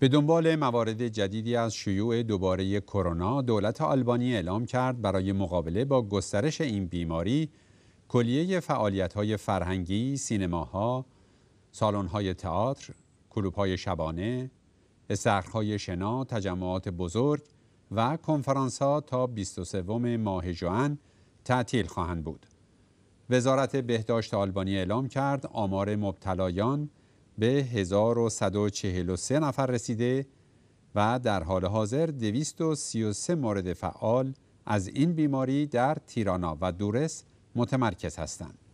به دنبال موارد جدیدی از شیوع دوباره کرونا دولت آلبانی اعلام کرد برای مقابله با گسترش این بیماری کلیه فعالیت‌های فرهنگی، سینماها، سالن‌های تئاتر، های شبانه، استخرهای شنا، تجمعات بزرگ و کنفرانس‌ها تا 23 ماه جوان تعطیل خواهند بود. وزارت بهداشت آلبانی اعلام کرد آمار مبتلایان به 1143 نفر رسیده و در حال حاضر 233 مورد فعال از این بیماری در تیرانا و دورس متمرکز هستند.